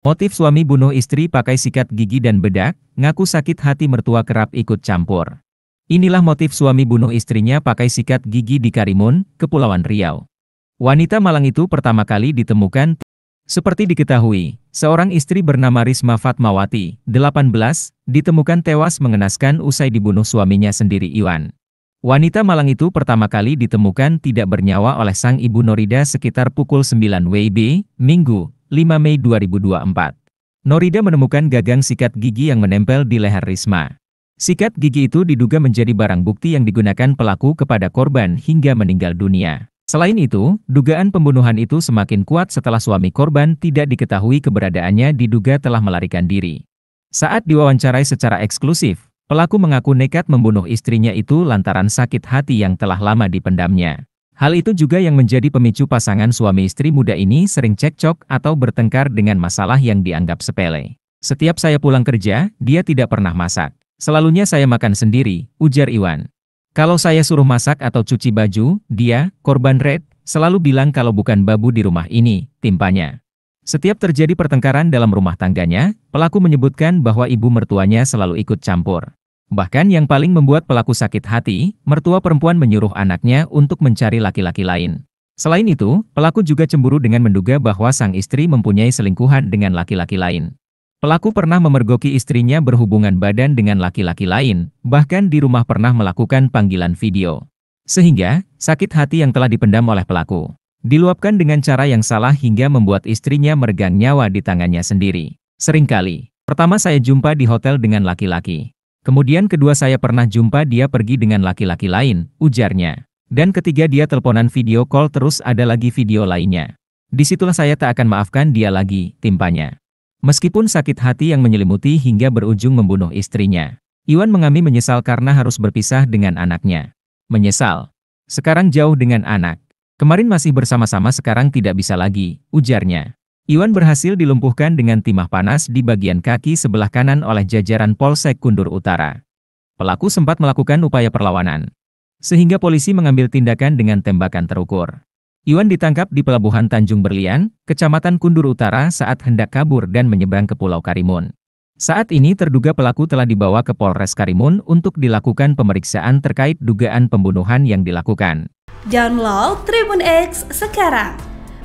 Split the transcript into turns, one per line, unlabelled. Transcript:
Motif suami bunuh istri pakai sikat gigi dan bedak, ngaku sakit hati mertua kerap ikut campur. Inilah motif suami bunuh istrinya pakai sikat gigi di Karimun, Kepulauan Riau. Wanita Malang itu pertama kali ditemukan. Seperti diketahui, seorang istri bernama Risma Fatmawati, 18, ditemukan tewas mengenaskan usai dibunuh suaminya sendiri Iwan. Wanita Malang itu pertama kali ditemukan tidak bernyawa oleh sang ibu Norida sekitar pukul 9 WIB, Minggu, 5 Mei 2024. Norida menemukan gagang sikat gigi yang menempel di leher Risma. Sikat gigi itu diduga menjadi barang bukti yang digunakan pelaku kepada korban hingga meninggal dunia. Selain itu, dugaan pembunuhan itu semakin kuat setelah suami korban tidak diketahui keberadaannya diduga telah melarikan diri. Saat diwawancarai secara eksklusif, pelaku mengaku nekat membunuh istrinya itu lantaran sakit hati yang telah lama dipendamnya. Hal itu juga yang menjadi pemicu pasangan suami istri muda ini sering cekcok atau bertengkar dengan masalah yang dianggap sepele. Setiap saya pulang kerja, dia tidak pernah masak. Selalunya saya makan sendiri, ujar Iwan. Kalau saya suruh masak atau cuci baju, dia, korban Red, selalu bilang kalau bukan babu di rumah ini, timpanya. Setiap terjadi pertengkaran dalam rumah tangganya, pelaku menyebutkan bahwa ibu mertuanya selalu ikut campur. Bahkan yang paling membuat pelaku sakit hati, mertua perempuan menyuruh anaknya untuk mencari laki-laki lain. Selain itu, pelaku juga cemburu dengan menduga bahwa sang istri mempunyai selingkuhan dengan laki-laki lain. Pelaku pernah memergoki istrinya berhubungan badan dengan laki-laki lain, bahkan di rumah pernah melakukan panggilan video. Sehingga, sakit hati yang telah dipendam oleh pelaku diluapkan dengan cara yang salah hingga membuat istrinya meregang nyawa di tangannya sendiri. Seringkali, pertama saya jumpa di hotel dengan laki-laki. Kemudian kedua saya pernah jumpa dia pergi dengan laki-laki lain, ujarnya. Dan ketiga dia teleponan video call terus ada lagi video lainnya. Disitulah saya tak akan maafkan dia lagi, timpanya. Meskipun sakit hati yang menyelimuti hingga berujung membunuh istrinya. Iwan Mengami menyesal karena harus berpisah dengan anaknya. Menyesal. Sekarang jauh dengan anak. Kemarin masih bersama-sama sekarang tidak bisa lagi, ujarnya. Iwan berhasil dilumpuhkan dengan timah panas di bagian kaki sebelah kanan oleh jajaran Polsek Kundur Utara. Pelaku sempat melakukan upaya perlawanan. Sehingga polisi mengambil tindakan dengan tembakan terukur. Iwan ditangkap di pelabuhan Tanjung Berlian, Kecamatan Kundur Utara saat hendak kabur dan menyeberang ke Pulau Karimun. Saat ini terduga pelaku telah dibawa ke Polres Karimun untuk dilakukan pemeriksaan terkait dugaan pembunuhan yang dilakukan. Download Tribun X sekarang